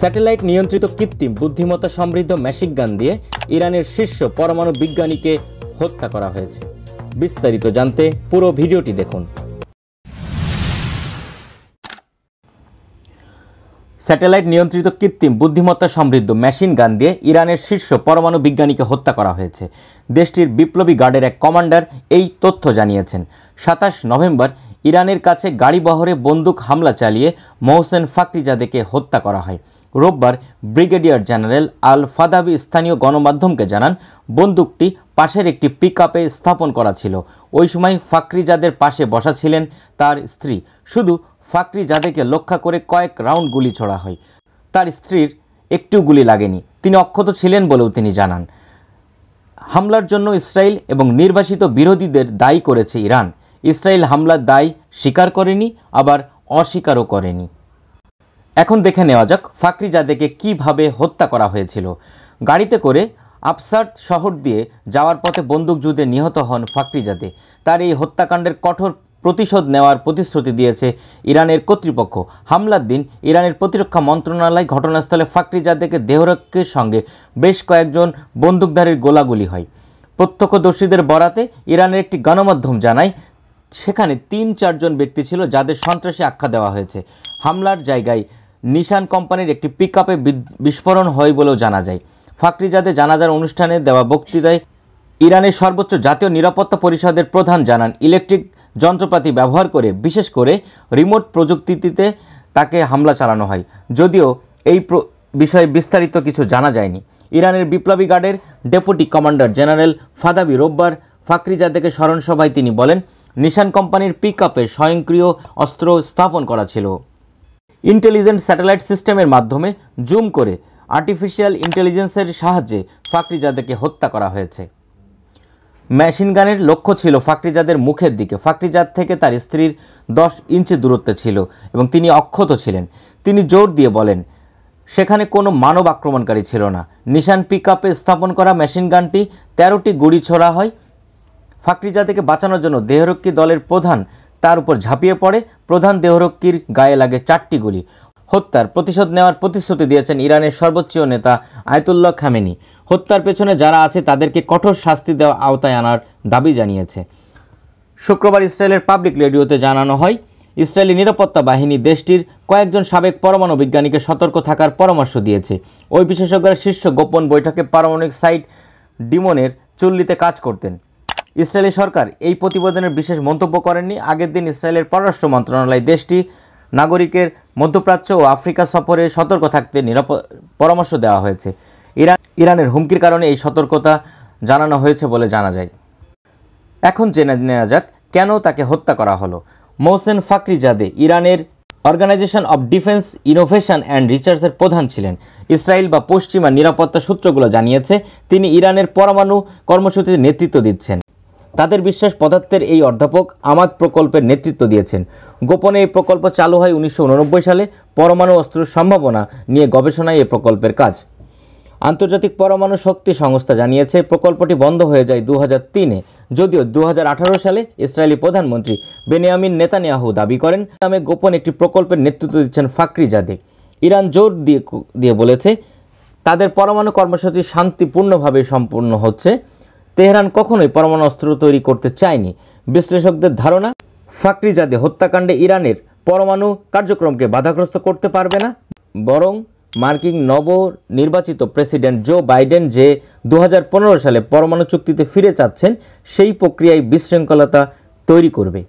satellite নিয়ন্ত্রিত কৃত্রিম বুদ্ধিমত্তা সমৃদ্ধ ম্যাশিক গান দিয়ে ইরানের শীর্ষ পরমাণু বিজ্ঞানীকে হত্যা করা হয়েছে বিস্তারিত জানতে পুরো ভিডিওটি দেখুন স্যাটেলাইট নিয়ন্ত্রিত কৃত্রিম বুদ্ধিমত্তা সমৃদ্ধ মেশিন গান দিয়ে ইরানের শীর্ষ পরমাণু বিজ্ঞানীকে হত্যা করা হয়েছে দেশটির বিপ্লবী গার্ডের এক কমান্ডার এই তথ্য জানিয়েছেন সাতাশ নভেম্বর ইরানের কাছে গাড়িবহরে বন্দুক হামলা চালিয়ে মোহসেন ফাকরিজাদেকে হত্যা করা হয় রোববার ব্রিগেডিয়ার জেনারেল আল ফাদাবি স্থানীয় গণমাধ্যমকে জানান বন্দুকটি পাশের একটি পিক স্থাপন করা ছিল ওই সময় ফাকরিজাদের পাশে বসা ছিলেন তার স্ত্রী শুধু ফাকরিজাদেকে লক্ষ্য করে কয়েক রাউন্ড গুলি ছোড়া হয় তার স্ত্রীর একটু গুলি লাগেনি তিনি অক্ষত ছিলেন বলেও তিনি জানান হামলার জন্য ইসরায়েল এবং নির্বাসিত বিরোধীদের দায়ী করেছে ইরান ইসরায়েল হামলার দায় স্বীকার করেনি আবার অস্বীকারও করেনি এখন দেখে নেওয়া যাক ফাকরিজাদেকে কিভাবে হত্যা করা হয়েছিল গাড়িতে করে আফসার শহর দিয়ে যাওয়ার পথে বন্দুকযুদ্ধে নিহত হন ফাকরিজাদে তার এই হত্যাকাণ্ডের কঠোর প্রতিশোধ নেওয়ার প্রতিশ্রুতি দিয়েছে ইরানের কর্তৃপক্ষ হামলার দিন ইরানের প্রতিরক্ষা মন্ত্রণালয় ঘটনাস্থলে ফাকরিজাদেকে দেহরক্ষের সঙ্গে বেশ কয়েকজন বন্দুকধারীর গোলাগুলি হয় প্রত্যক্ষদর্শীদের বরাতে ইরানের একটি গণমাধ্যম জানায় সেখানে তিন চারজন ব্যক্তি ছিল যাদের সন্ত্রাসী আখ্যা দেওয়া হয়েছে হামলার জায়গায় নিশান কোম্পানির একটি পিক আপে বিস্ফোরণ হয় বলেও জানা যায় ফাকরিজাদে জানাজার অনুষ্ঠানে দেওয়া বক্তৃতায় ইরানের সর্বোচ্চ জাতীয় নিরাপত্তা পরিষদের প্রধান জানান ইলেকট্রিক যন্ত্রপাতি ব্যবহার করে বিশেষ করে রিমোট প্রযুক্তিতে তাকে হামলা চালানো হয় যদিও এই বিষয়ে বিস্তারিত কিছু জানা যায়নি ইরানের বিপ্লবী গার্ডের ডেপুটি কমান্ডার জেনারেল ফাদাবি রোববার ফাকরিজাদেকে সভায় তিনি বলেন নিশান কোম্পানির পিক আপে স্বয়ংক্রিয় অস্ত্র স্থাপন করা ছিল ইন্টেলিজেন্ট স্যাটেলাইট সিস্টেমের মাধ্যমে জুম করে আর্টিফিশিয়াল ইন্টেলিজেন্সের সাহায্যে ফাকরিজাদেরকে হত্যা করা হয়েছে মেশিনগানের লক্ষ্য ছিল ফাকরিজাদের মুখের দিকে ফাকরিজাদ থেকে তার স্ত্রীর দশ ইঞ্চি দূরত্বে ছিল এবং তিনি অক্ষত ছিলেন তিনি জোর দিয়ে বলেন সেখানে কোনো মানব আক্রমণকারী ছিল না নিশান পিক স্থাপন করা মেশিনগানটি তেরোটি গুড়ি ছোড়া হয় ফাকরিজা থেকে বাঁচানোর জন্য দেহরক্ষী দলের প্রধান তার উপর ঝাঁপিয়ে পড়ে প্রধান দেহরক্ষীর গায়ে লাগে চারটি গুলি হত্যার প্রতিশোধ নেওয়ার প্রতিশ্রুতি দিয়েছেন ইরানের সর্বোচ্চ নেতা আয়তুল্লাহ খামেনি হত্যার পেছনে যারা আছে তাদেরকে কঠোর শাস্তি দেওয়া আওতায় আনার দাবি জানিয়েছে শুক্রবার ইসরায়েলের পাবলিক রেডিওতে জানানো হয় ইসরায়েলি নিরাপত্তা বাহিনী দেশটির কয়েকজন সাবেক পরমাণু বিজ্ঞানীকে সতর্ক থাকার পরামর্শ দিয়েছে ওই বিশেষজ্ঞরা শীর্ষ গোপন বৈঠকে পারমাণবিক সাইট ডিমনের চুল্লিতে কাজ করতেন ইসরায়েলি সরকার এই প্রতিবেদনের বিশেষ মন্তব্য করেননি আগের দিন ইসরায়েলের পররাষ্ট্র মন্ত্রণালয় দেশটি নাগরিকের মধ্যপ্রাচ্য ও আফ্রিকা সফরে সতর্ক থাকতে নিরাপ পরামর্শ দেওয়া হয়েছে ইরান ইরানের হুমকির কারণে এই সতর্কতা জানানো হয়েছে বলে জানা যায় এখন জেনে নেওয়া যাক কেন তাকে হত্যা করা হলো মোহসেন ফাকরিজাদে ইরানের organisation of defence innovation and রিসার্চের প্রধান ছিলেন ইসরায়েল বা পশ্চিমা নিরাপত্তা সূত্রগুলো জানিয়েছে তিনি ইরানের পরমাণু কর্মসূচির নেতৃত্ব দিচ্ছেন তাদের বিশ্বাস পদার্থের এই অধ্যাপক আমাদ প্রকল্পের নেতৃত্ব দিয়েছেন গোপনে এই প্রকল্প চালু হয় উনিশশো সালে পরমাণু অস্ত্রের সম্ভাবনা নিয়ে গবেষণায় এই প্রকল্পের কাজ আন্তর্জাতিক পরমাণু শক্তি সংস্থা জানিয়েছে প্রকল্পটি বন্ধ হয়ে যায় দু তিনে যদিও দু সালে ইসরায়েলি প্রধানমন্ত্রী বেনিয়ামিন নেতানিয়াহু দাবি করেন নামে গোপন একটি প্রকল্পের নেতৃত্ব দিচ্ছেন ফাকরি জাদে ইরান জোর দিয়ে দিয়ে বলেছে তাদের পরমাণু কর্মসূচি শান্তিপূর্ণভাবে সম্পূর্ণ হচ্ছে তেহরান কখনোই পরমাণু অস্ত্র তৈরি করতে চায়নি বিশ্লেষকদের ধারণা ফাকরিজাদে হত্যাকাণ্ডে ইরানের পরমাণু কার্যক্রমকে বাধাগ্রস্ত করতে পারবে না বরং মার্কিন নব নির্বাচিত প্রেসিডেন্ট জো বাইডেন যে দু সালে পরমাণু চুক্তিতে ফিরে চাচ্ছেন সেই প্রক্রিয়ায় বিশৃঙ্খলতা তৈরি করবে